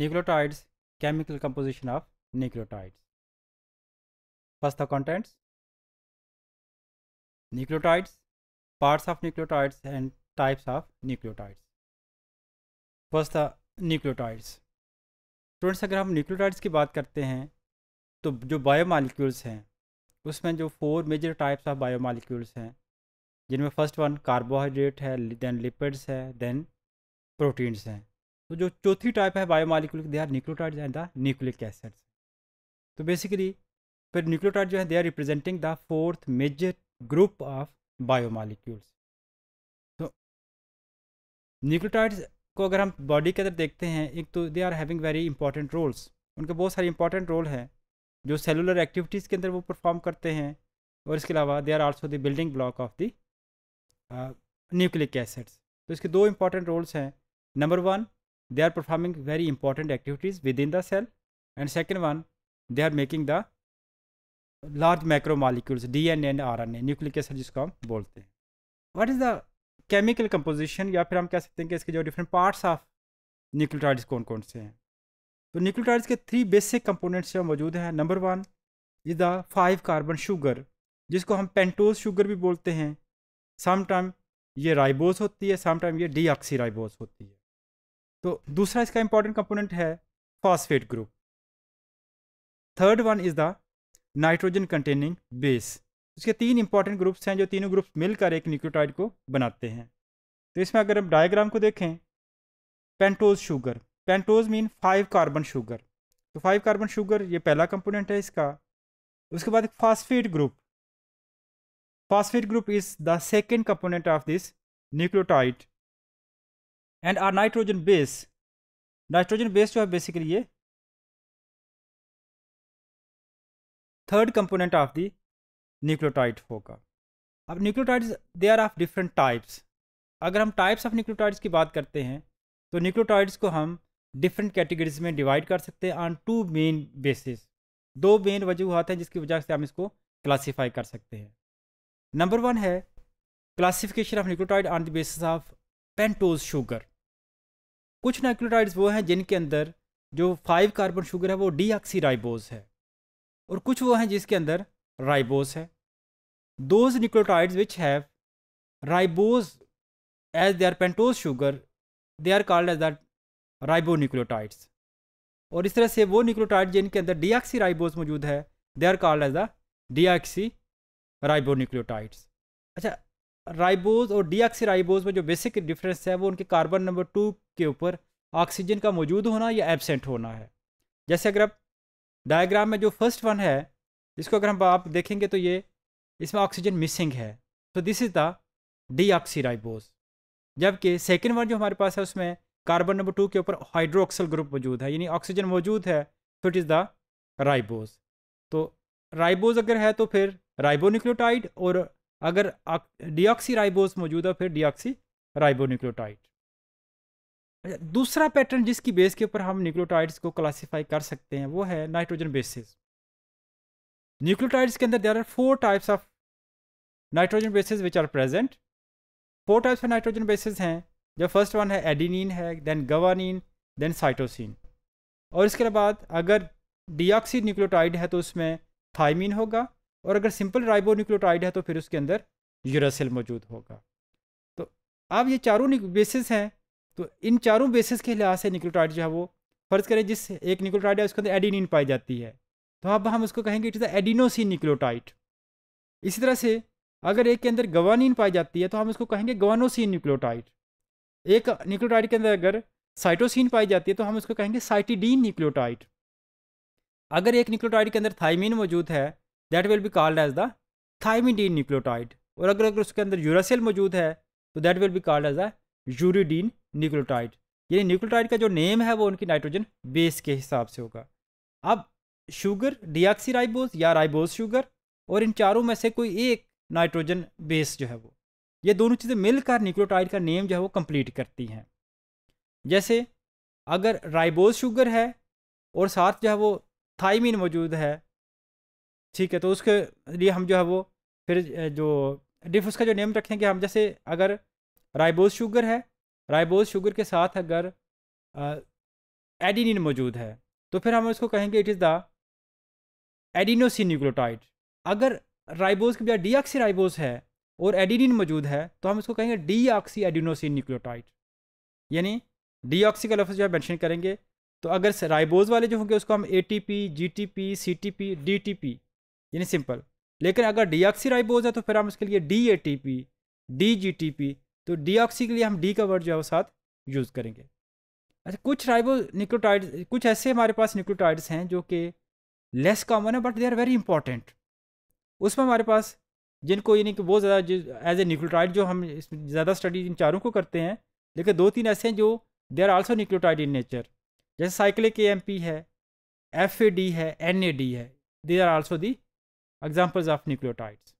nucleotides chemical composition of nucleotides first the contents nucleotides parts of nucleotides and types of nucleotides first the nucleotides students agar hum nucleotides ki baat karte hain to jo biomolecules hain usme jo four major types of biomolecules hain jinme first one carbohydrate hai then lipids hai then proteins hain तो जो चौथी type है biomolecule they are nucleotide and the nucleic acids तो basically फिर nucleotide जो है they are representing the fourth major group of biomolecules तो nucleotides को अगर हम बॉडी के अंदर देखते हैं एक तो they are having very important roles उनके बहुत सारे इंपॉर्टेंट रोल हैं जो सेलुलर एक्टिविटीज़ के अंदर वो परफॉर्म करते हैं और इसके अलावा they are also the building block of the nucleic acids तो इसके दो इंपॉर्टेंट रोल्स हैं number one they are performing very important activities within the cell and second one they are making the large micro molecules D N and R N A nucleic acid जिसको हम बोलते हैं what is the chemical composition या फिर हम कह सकते हैं कि इसके जो डिफरेंट पार्ट्स ऑफ न्यूक्लियोटाइड्स कौन कौन से हैं तो न्यूक्लियोटाइड्स के थ्री बेसिक कम्पोनेंट्स जो मौजूद हैं number one is the five carbon sugar जिसको हम पेंटोज शुगर भी बोलते हैं समटाइम ये राइबोस होती है समटाइम ये डी राइबोस होती है तो दूसरा इसका इंपॉर्टेंट कंपोनेंट है phosphate group third one is the nitrogen containing base उसके तीन इंपॉर्टेंट ग्रुप्स हैं जो तीनों ग्रुप्स मिलकर एक न्यूक्लियोटाइड को बनाते हैं तो इसमें अगर हम डायग्राम को देखें pentose sugar pentose mean five carbon sugar तो फाइव कार्बन शुगर ये पहला कंपोनेंट है इसका उसके बाद एक phosphate group phosphate group is the second component of this nucleotide and are nitrogen base nitrogen base जो है बेसिकली ये third component of the nucleotide होगा अब nucleotides they are of different types अगर हम टाइप्स ऑफ न्यूक्लियोटाइड्स की बात करते हैं तो न्यूक्लियोटाइड्स को हम डिफरेंट कैटेगरीज में डिवाइड कर सकते हैं ऑन टू मेन बेसिस दो मेन वजूहत हैं जिसकी वजह से हम इसको क्लासीफाई कर सकते हैं नंबर वन है classification of nucleotide on the basis of pentose sugar कुछ न्यूक्लियोटाइड्स वो हैं जिनके अंदर जो फाइव कार्बन शुगर है वो डी राइबोज है और कुछ वो हैं जिसके अंदर राइबोज है those nucleotides which have ribose as they are pentose sugar they are called as that nucleotides और इस तरह से वो न्यूक्लोटाइड जिनके अंदर डी राइबोज मौजूद है they are called as the D ribo nucleotides अच्छा राइबोज और डी राइबोज में जो बेसिक डिफरेंस है वो उनके कार्बन नंबर टू के ऊपर ऑक्सीजन का मौजूद होना या एबसेंट होना है जैसे अगर आप डायग्राम में जो फर्स्ट वन है इसको अगर हम आप देखेंगे तो ये इसमें ऑक्सीजन मिसिंग है तो this is the D ribose जबकि सेकेंड वन जो हमारे पास है उसमें कार्बन नंबर टू के ऊपर हाइड्रोक्सल ग्रुप मौजूद है यानी ऑक्सीजन मौजूद है तो इट इज़ द राइबोज तो राइबोज अगर है तो फिर राइबोनिक्लोटाइड और अगर डिऑक्सी राइबोज मौजूद है फिर डिऑक्सी अच्छा, राइबोन्यूक्लियोटाइड दूसरा पैटर्न जिसकी बेस के ऊपर हम न्यूक्लियोटाइड्स को क्लासिफाई कर सकते हैं वो है नाइट्रोजन बेसिस न्यूक्लियोटाइड्स के अंदर there are four types of nitrogen basis which are present four types of nitrogen basis हैं जो फर्स्ट वन है एडिनिन है देन गवानीन देन साइटोसिन और इसके बाद अगर डिऑक्सी न्यूक्लियोटाइड है तो उसमें थाइमिन होगा और अगर सिंपल राइबोन्यूक्लियोटाइड है तो फिर उसके अंदर यूरासिल मौजूद होगा तो अब ये चारों बेसिस हैं तो इन चारों बेसिस के लिहाज से निक्लोटाइड जो है वो फ़र्ज़ करें जिस एक निक्लोटाइड है उसके अंदर एडिनिन पाई जाती है तो अब हम उसको कहेंगे it is the adenosine nucleotide इसी तरह से अगर एक के अंदर गवानिन पाई जाती है तो हम उसको कहेंगे गवानोसिन निक्लोटाइड एक निक्लोटाइड के अंदर अगर साइटोसिन पाई जाती है तो हम उसको कहेंगे साइटिडीन निकलोटाइड अगर एक निक्लोटाइड के अंदर थाइमिन मौजूद है that will be called as the thymidine nucleotide और अगर अगर उसके अंदर यूरासिल मौजूद है तो that will be called as the uridine nucleotide यानी न्यूक्लोटाइड का जो नेम है वो उनकी नाइट्रोजन बेस के हिसाब से होगा अब शुगर डियाक्सी राइबोज या राइबोज शुगर और इन चारों में से कोई एक नाइट्रोजन बेस जो है वो ये दोनों चीज़ें मिलकर न्यूक्लोटाइड का नेम जो है वो कंप्लीट करती हैं जैसे अगर राइबोज शुगर है और साथ जो है वो थाइमिन मौजूद है ठीक है तो उसके लिए हम जो है वो फिर जो डिफ उसका जो नेम रखेंगे हम जैसे अगर राइबोज शुगर है राइबोज शुगर के साथ अगर एडिनिन मौजूद है तो फिर हम उसको कहेंगे it is the adenosine nucleotide अगर राइबोज के बजाय डी राइबोज है और एडिनिन मौजूद है तो हम इसको कहेंगे डी ऑक्सी एडिनोसिन न्यूक्लोटाइड यानी डी ऑक्सी का लफ्ज़ जो है मैंशन करेंगे तो अगर राइबोज वाले जो होंगे उसको हम A T P G T P C T P D T P यानी सिंपल लेकिन अगर डीऑक्सी राइबोज है तो फिर हम इसके लिए D A T P D G T P तो डीऑक्सी के लिए हम डी का वर्ड जो है वो साथ यूज़ करेंगे अच्छा कुछ राइबो निक्लोटाइड कुछ ऐसे हमारे पास निक्लोटाइड्स हैं जो कि लेस कॉमन है but they are very important उसमें हमारे पास जिनको यानी कि बहुत ज़्यादा एज ए निक्लोटाइड जो हम ज़्यादा स्टडी इन चारों को करते हैं लेकिन दो तीन ऐसे हैं जो they are also nucleotide in nature जैसे साइकिल के एम पी है एफ ए डी है एन ए डी है they are also the examples of nucleotides